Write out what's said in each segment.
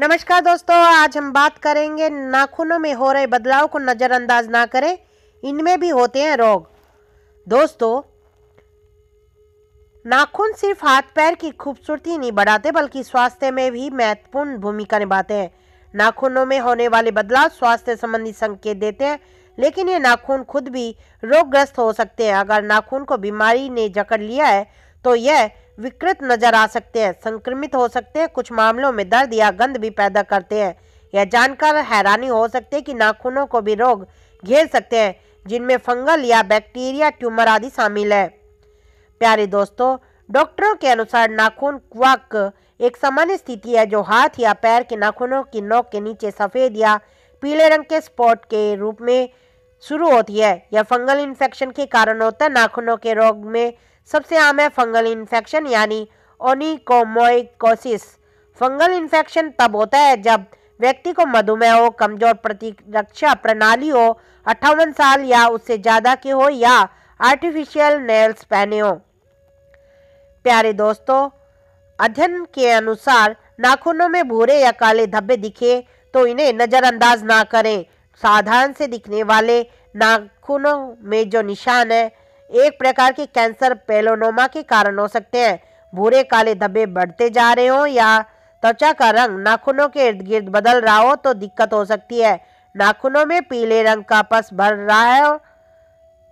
नमस्कार दोस्तों आज हम बात करेंगे नाखूनों में हो रहे बदलाव को नज़रअंदाज ना करें इनमें भी होते हैं रोग दोस्तों नाखून सिर्फ हाथ पैर की खूबसूरती नहीं बढ़ाते बल्कि स्वास्थ्य में भी महत्वपूर्ण भूमिका निभाते हैं नाखूनों में होने वाले बदलाव स्वास्थ्य संबंधी संकेत देते हैं लेकिन ये नाखून खुद भी रोगग्रस्त हो सकते हैं अगर नाखून को बीमारी ने जकड़ लिया है तो यह विकृत नजर आ सकते हैं संक्रमित हो सकते हैं कुछ मामलों में दर्द या गंध भी पैदा करते हैं यह जानकर हैरानी हो सकती है कि नाखूनों को भी रोग घेर सकते हैं जिनमें फंगल या बैक्टीरिया ट्यूमर आदि शामिल है प्यारे दोस्तों डॉक्टरों के अनुसार नाखून क्वाक एक सामान्य स्थिति है जो हाथ या पैर के नाखूनों की नोक के नीचे सफ़ेद या पीले रंग के स्पॉट के रूप में शुरू होती है यह फंगल इन्फेक्शन के कारण होता है नाखूनों के रोग में सबसे आम है फंगल इन्फेक्शन यानी ओनिकोमोइकोसिस फंगल इन्फेक्शन तब होता है जब व्यक्ति को मधुमेह हो कमजोर प्रतिरक्षा प्रणाली हो अट्ठावन साल या उससे ज़्यादा के हो या आर्टिफिशियल नेल्स पहने हो प्यारे दोस्तों अध्ययन के अनुसार नाखूनों में भूरे या काले धब्बे दिखे तो इन्हें नज़रअंदाज ना करें साधारण से दिखने वाले नाखूनों में जो निशान है एक प्रकार के कैंसर पेलोनोमा के कारण हो सकते हैं भूरे काले धब्बे बढ़ते जा रहे हों या त्वचा का रंग नाखूनों के इर्द गिर्द बदल रहा हो तो दिक्कत हो सकती है नाखूनों में पीले रंग का पस भर रहा है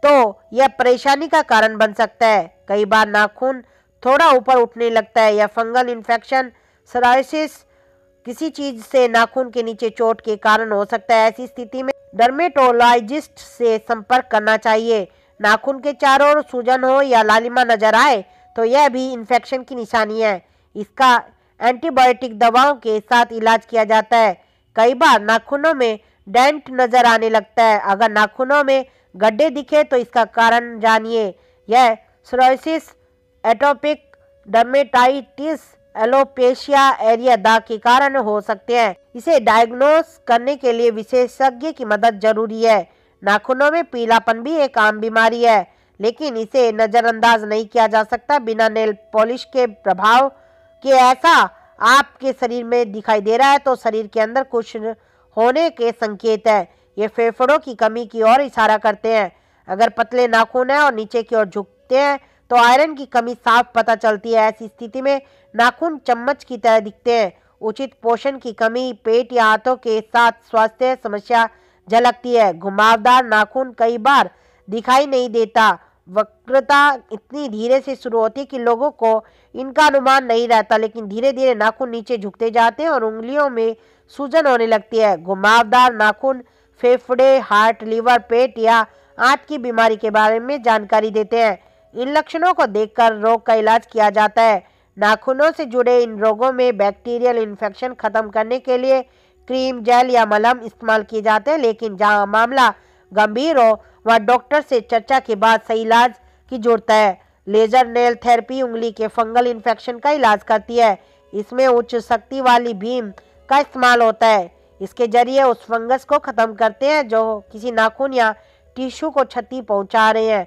तो यह परेशानी का कारण बन सकता है कई बार नाखून थोड़ा ऊपर उठने लगता है या फंगल इन्फेक्शन सराइसिस किसी चीज से नाखून के नीचे चोट के कारण हो सकता है ऐसी स्थिति में डर्मेटोलॉजिस्ट से संपर्क करना चाहिए नाखून के चारों ओर सूजन हो या लालिमा नजर आए तो यह भी इन्फेक्शन की निशानी है इसका एंटीबायोटिक दवाओं के साथ इलाज किया जाता है कई बार नाखूनों में डेंट नजर आने लगता है अगर नाखूनों में गड्ढे दिखे तो इसका कारण जानिए यह psoriasis atopic dermatitis alopecia areata दाग के कारण हो सकते हैं इसे डायग्नोस करने के लिए विशेषज्ञ की मदद जरूरी है नाखूनों में पीलापन भी एक आम बीमारी है लेकिन इसे नज़रअंदाज नहीं किया जा सकता बिना नेल पॉलिश के प्रभाव के ऐसा आपके शरीर में दिखाई दे रहा है तो शरीर के अंदर कुछ होने के संकेत है ये फेफड़ों की कमी की ओर इशारा करते हैं अगर पतले नाखून है और नीचे की ओर झुकते हैं तो आयरन की कमी साफ पता चलती है ऐसी स्थिति में नाखून चम्मच की तरह दिखते हैं उचित पोषण की कमी पेट या हाथों के साथ स्वास्थ्य समस्या झलकती है घुमावदार नाखून कई बार दिखाई नहीं देता वक्रता इतनी धीरे से शुरू होती है कि लोगों को इनका अनुमान नहीं रहता लेकिन धीरे धीरे नाखून नीचे झुकते जाते हैं और उंगलियों में सूजन होने लगती है घुमावदार नाखून फेफड़े हार्ट लीवर पेट या आंत की बीमारी के बारे में जानकारी देते हैं इन लक्षणों को देखकर रोग का इलाज किया जाता है नाखूनों से जुड़े इन रोगों में बैक्टीरियल इन्फेक्शन खत्म करने के लिए क्रीम जेल या मलहम इस्तेमाल किए जाते हैं लेकिन जहां मामला गंभीर हो वहाँ डॉक्टर से चर्चा के बाद सही इलाज की जरूरत है लेजर नेल थेरेपी उंगली के फंगल इन्फेक्शन का इलाज करती है इसमें उच्च शक्ति वाली भीम का इस्तेमाल होता है इसके जरिए उस फंगस को ख़त्म करते हैं जो किसी नाखून या टिश्यू को क्षति पहुंचा रहे हैं